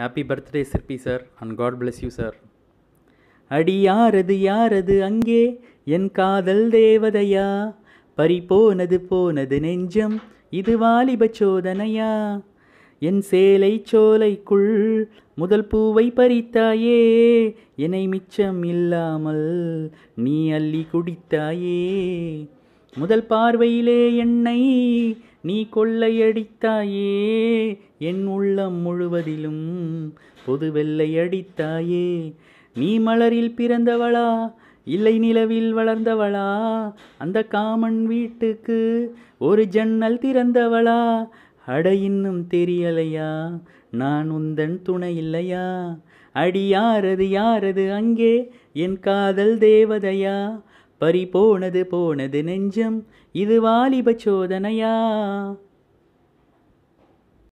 happy birthday Sirpi sir and God bless you sir அடி யாரது யாரது அங்கே என் காதல் தேவதையா பறி போனது போனது நெஞ்சம் இது வாலிப சோதனையா என் சேலை சோலைக்குள் முதல் பூவை பறித்தாயே என்னை மிச்சம் இல்லாமல் நீ அள்ளி குடித்தாயே முதல் பார்வையிலே என்னை நீ கொள்ளையடித்தாயே என் உள்ளம் முழுவதிலும் பொது வெள்ளையடித்தாயே நீ மலரில் பிறந்தவளா இல்லை நிலவில் வளர்ந்தவளா அந்த காமன் வீட்டுக்கு ஒரு ஜன்னல் திறந்தவளா அட இன்னும் தெரியலையா நான் உந்தன் துணை இல்லையா அடி யாரது யாரது அங்கே என் காதல் தேவதையா பறி போனது போனது நெஞ்சம் இது வாலிப சோதனையா